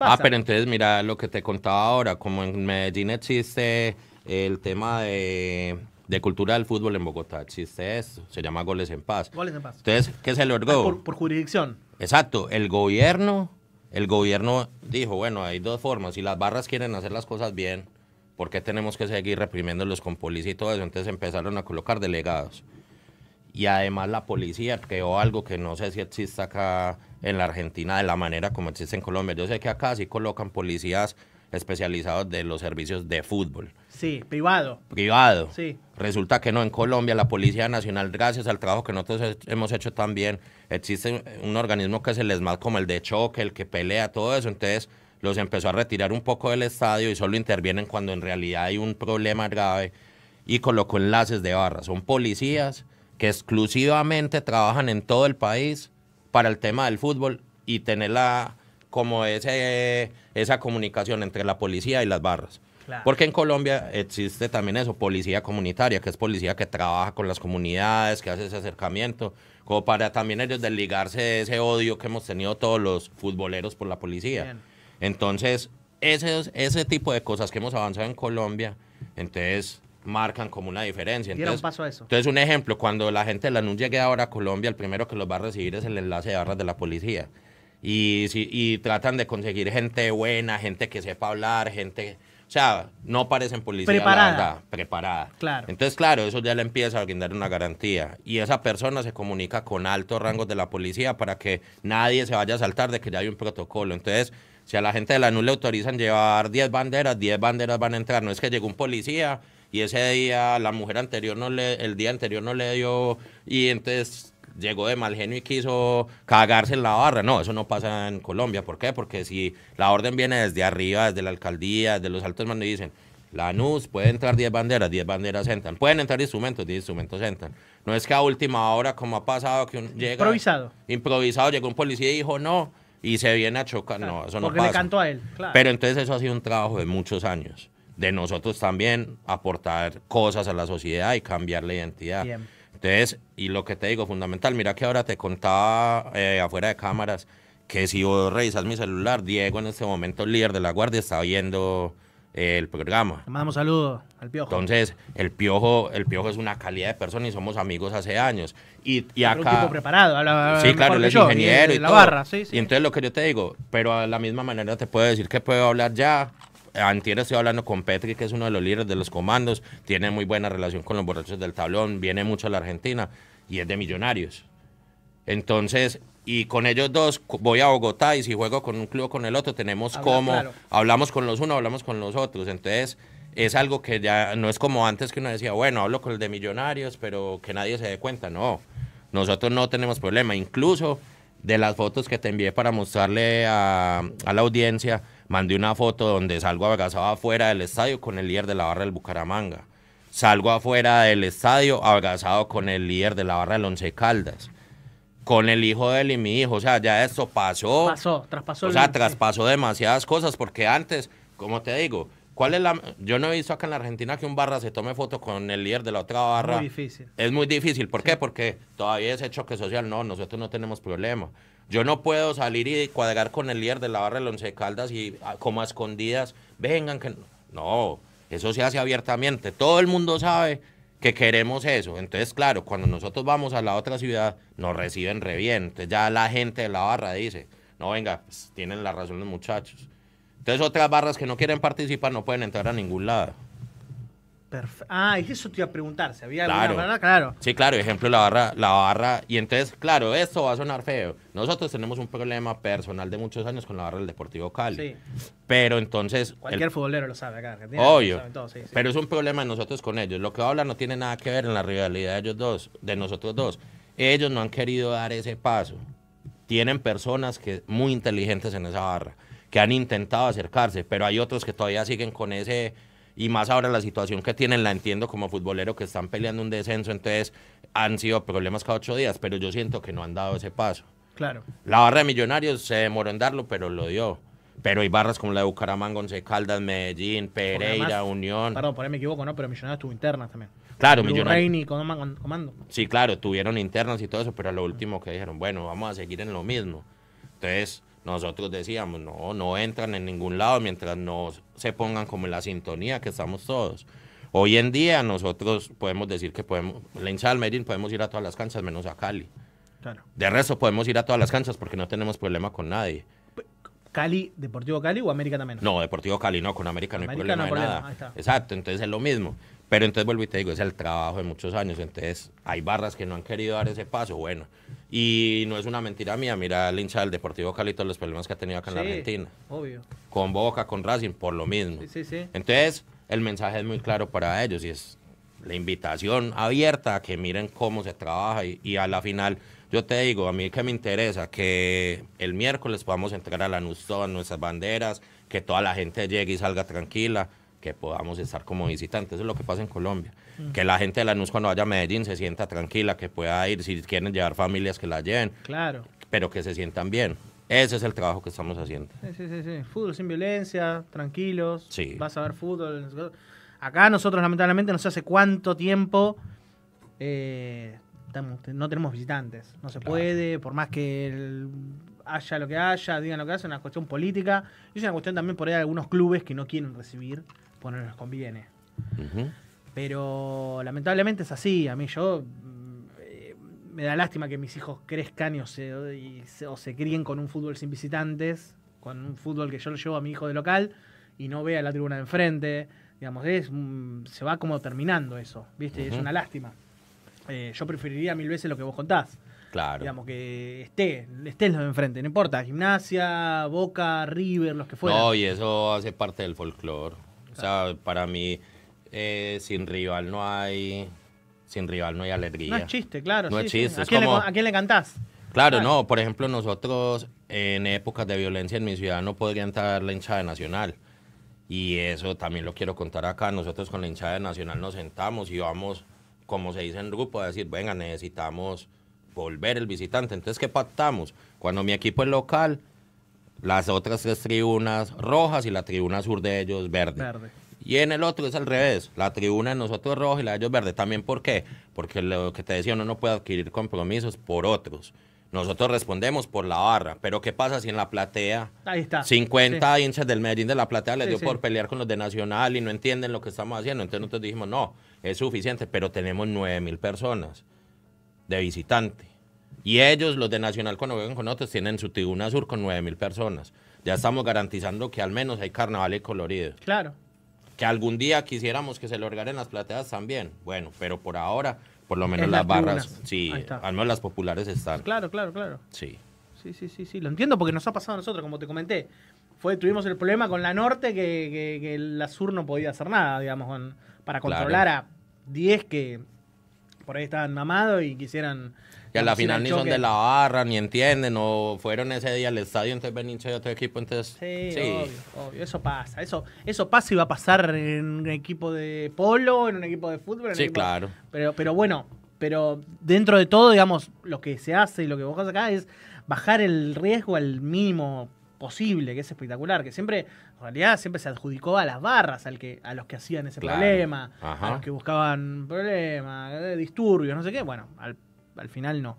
Ah, pero entonces mira lo que te contaba ahora, como en Medellín existe el tema de, cultura del fútbol en Bogotá, existe eso, se llama goles en paz. Goles en paz. Entonces, ¿qué se le orgó? por, jurisdicción. Exacto, el gobierno, el gobierno dijo, bueno, hay dos formas, si las barras quieren hacer las cosas bien, ¿por qué tenemos que seguir reprimiéndolos con policía y todo eso? Entonces empezaron a colocar delegados. Y además la policía creó algo que no sé si existe acá en la Argentina de la manera como existe en Colombia. Yo sé que acá sí colocan policías especializados de los servicios de fútbol. Sí, privado. Privado. Sí. Resulta que no, en Colombia la Policía Nacional, gracias al trabajo que nosotros hemos hecho también, existe un organismo que se les ESMAD como el de choque, el que pelea, todo eso. Entonces los empezó a retirar un poco del estadio y solo intervienen cuando en realidad hay un problema grave y colocó enlaces de barra. Son policías que exclusivamente trabajan en todo el país para el tema del fútbol y tenerla como ese, esa comunicación entre la policía y las barras. Porque en Colombia existe también eso, policía comunitaria, que es policía que trabaja con las comunidades, que hace ese acercamiento, como para también ellos desligarse de ese odio que hemos tenido todos los futboleros por la policía. Entonces, ese, ese tipo de cosas que hemos avanzado en Colombia, entonces marcan como una diferencia. Entonces, un ejemplo, cuando la gente de la NUN llegue ahora a Colombia, el primero que los va a recibir es el enlace de barras de la policía. Y, si, tratan de conseguir gente buena, gente que sepa hablar, gente... O sea, no parecen policías. preparada. preparada. Claro. Entonces, claro, eso ya le empieza a brindar una garantía. Y esa persona se comunica con altos rangos de la policía para que nadie se vaya a saltar de que ya hay un protocolo. Entonces, si a la gente de la NU le autorizan llevar 10 banderas, 10 banderas van a entrar. No es que llegue un policía, y ese día la mujer anterior no le, el día anterior no le dio y entonces llegó de mal genio y quiso cagarse en la barra. No, eso no pasa en Colombia. ¿Por qué? Porque si la orden viene desde arriba, desde la alcaldía, desde los altos mandos y dicen, la NUS puede entrar 10 banderas, 10 banderas entran. Pueden entrar instrumentos, 10 instrumentos entran. No es que a última hora, como ha pasado, que un, llega... Improvisado. Improvisado, llegó un policía y dijo, no, y se viene a chocar. no, eso no pasa. Porque le cantó a él, claro. Pero entonces eso ha sido un trabajo de muchos años de nosotros también aportar cosas a la sociedad y cambiar la identidad. Entonces, y lo que te digo, fundamental, mira que ahora te contaba eh, afuera de cámaras que si vos revisas mi celular, Diego en este momento, líder de la guardia, está viendo eh, el programa. Le mandamos saludos al Piojo. Entonces, el Piojo, el Piojo es una calidad de persona y somos amigos hace años. Y, acá... un tipo preparado. sí, claro, él es ingeniero y, la Barra, Y entonces lo que yo te digo, pero a la misma manera te puedo decir que puedo hablar ya Antier estoy hablando con Petri, que es uno de los líderes de los comandos, tiene muy buena relación con los borrachos del tablón, viene mucho a la Argentina y es de millonarios. Entonces, y con ellos dos voy a Bogotá y si juego con un club o con el otro, tenemos como, hablamos con los unos, hablamos con los otros. Entonces, es algo que ya no es como antes que uno decía, bueno, hablo con el de millonarios, pero que nadie se dé cuenta. No, nosotros no tenemos problema. Incluso de las fotos que te envié para mostrarle a, a la audiencia, mandé una foto donde salgo abrazado afuera del estadio con el líder de la barra del Bucaramanga. Salgo afuera del estadio abrazado con el líder de la barra del Once Caldas. Con el hijo de él y mi hijo. O sea, ya esto pasó. Pasó, traspasó. O sea, traspasó demasiadas cosas porque antes, como te digo, ¿Cuál es la.? Yo no he visto acá en la Argentina que un barra se tome foto con el líder de la otra barra. Es muy difícil. Es muy difícil. ¿Por qué? Porque todavía ese choque social no, nosotros no tenemos problema. Yo no puedo salir y cuadrar con el líder de la barra de Once Caldas y ah, como a escondidas, vengan que... No, eso se hace abiertamente. Todo el mundo sabe que queremos eso. Entonces, claro, cuando nosotros vamos a la otra ciudad, nos reciben re ya la gente de la barra dice, no, venga, pues, tienen la razón los muchachos. Entonces otras barras que no quieren participar no pueden entrar a ningún lado. Ah, eso te iba a preguntar, si había claro. alguna claro. Sí, claro, ejemplo, la barra, la barra, y entonces, claro, esto va a sonar feo. Nosotros tenemos un problema personal de muchos años con la barra del Deportivo Cali. Sí. Pero entonces... Cualquier futbolero lo sabe acá Obvio. Pero es un problema de nosotros con ellos. Lo que habla no tiene nada que ver en la rivalidad de ellos dos, de nosotros dos. Ellos no han querido dar ese paso. Tienen personas que muy inteligentes en esa barra, que han intentado acercarse, pero hay otros que todavía siguen con ese y más ahora la situación que tienen, la entiendo como futbolero que están peleando un descenso, entonces han sido problemas cada ocho días, pero yo siento que no han dado ese paso. Claro. La barra de Millonarios se demoró en darlo, pero lo dio. Pero hay barras como la de Bucaramanga, Once Caldas, Medellín, Pereira, Unión. Perdón, por ahí me equivoco, ¿no? Pero Millonarios tuvo internas también. Claro, Millonarios. comando. Sí, claro, tuvieron internas y todo eso, pero a lo último que dijeron, bueno, vamos a seguir en lo mismo. Entonces, nosotros decíamos, no, no entran en ningún lado mientras no se pongan como en la sintonía que estamos todos. Hoy en día nosotros podemos decir que podemos, la hinchada podemos ir a todas las canchas menos a Cali. Claro. De resto podemos ir a todas las canchas porque no tenemos problema con nadie. Cali, Deportivo Cali o América también? No, Deportivo Cali no, con América no hay problema, no problema. De nada. Exacto, entonces es lo mismo. Pero entonces vuelvo y te digo, es el trabajo de muchos años, entonces hay barras que no han querido dar ese paso, bueno, y no es una mentira mía, mira el hincha del Deportivo Cali todos los problemas que ha tenido acá en la Argentina. Obvio. Con Boca, con Racing, por lo mismo. Entonces, el mensaje es muy claro para ellos y es la invitación abierta a que miren cómo se trabaja y, a la final, yo te digo, a mí que me interesa que el miércoles podamos entrar a la todas nuestras banderas, que toda la gente llegue y salga tranquila que podamos estar como visitantes. Eso es lo que pasa en Colombia. Mm. Que la gente de la Lanús cuando vaya a Medellín se sienta tranquila, que pueda ir, si quieren llevar familias que la lleven. Claro. Pero que se sientan bien. Ese es el trabajo que estamos haciendo. Sí, sí, sí. Fútbol sin violencia, tranquilos. Sí. Vas a ver fútbol. Acá nosotros, lamentablemente, no sé hace cuánto tiempo eh, no tenemos visitantes. No se puede, por más que haya lo que haya, digan lo que hacen, es una cuestión política. Y es una cuestión también por ahí de algunos clubes que no quieren recibir pues no conviene. Pero lamentablemente es así. A mí yo mm, me da lástima que mis hijos crezcan y o, se, críen con un fútbol sin visitantes, con un fútbol que yo lo llevo a mi hijo de local y no vea la tribuna de enfrente. Digamos, es, mm, se va como terminando eso, ¿viste? Es una lástima. Eh, yo preferiría mil veces lo que vos contás. Claro. Digamos que esté, estén los de enfrente, no importa, gimnasia, boca, river, los que fueran. No, y eso hace parte del folclore. O sea, para mí, eh, sin rival no hay. Sin rival no hay alegría. No es chiste, claro. No es chiste. ¿A, quién le, cantás? Claro, no. Por ejemplo, nosotros en épocas de violencia en mi ciudad no podría entrar la hinchada nacional. Y eso también lo quiero contar acá. Nosotros con la hinchada nacional nos sentamos y vamos, como se dice en grupo, a decir, venga, necesitamos volver el visitante. Entonces, ¿qué pactamos? Cuando mi equipo es local, las otras tres tribunas rojas y la tribuna sur de ellos verde. Y en el otro es al revés, la tribuna de nosotros roja y la de ellos verde. También, ¿por qué? Porque lo que te decía, uno no puede adquirir compromisos por otros. Nosotros respondemos por la barra, pero ¿qué pasa si en la platea Ahí está. 50 hinchas del Medellín de la platea les dio por pelear con los de Nacional y no entienden lo que estamos haciendo? Entonces nosotros dijimos, no, es suficiente, pero tenemos 9 mil personas de visitante. Y ellos, los de Nacional, cuando juegan con otros, tienen su tribuna sur con 9.000 personas. Ya estamos garantizando que al menos hay carnavales coloridos. Claro. Que algún día quisiéramos que se lo organicen las plateadas también. Bueno, pero por ahora, por lo menos las, barras, sí, al menos las populares están. Claro, claro, claro. Sí. Sí, sí, sí, sí. Lo entiendo porque nos ha pasado a nosotros, como te comenté. Fue, tuvimos el problema con la norte que, la sur no podía hacer nada, digamos, para controlar a 10 que por ahí estaban mamados y quisieran... Y a la final ni son de la barra, ni entienden, o fueron ese día al estadio, entonces ven hincha de otro equipo, entonces... Sí, Obvio, eso pasa, eso, eso pasa y va a pasar en un equipo de polo, en un equipo de fútbol. sí, claro. Pero, pero bueno, pero dentro de todo, digamos, lo que se hace y lo que vos acá es bajar el riesgo al mínimo posible, que es espectacular, que siempre, en realidad, siempre se adjudicó a las barras, al que, a los que hacían ese problema, a los que buscaban problemas, eh, disturbios, no sé qué. Bueno, al, al final no.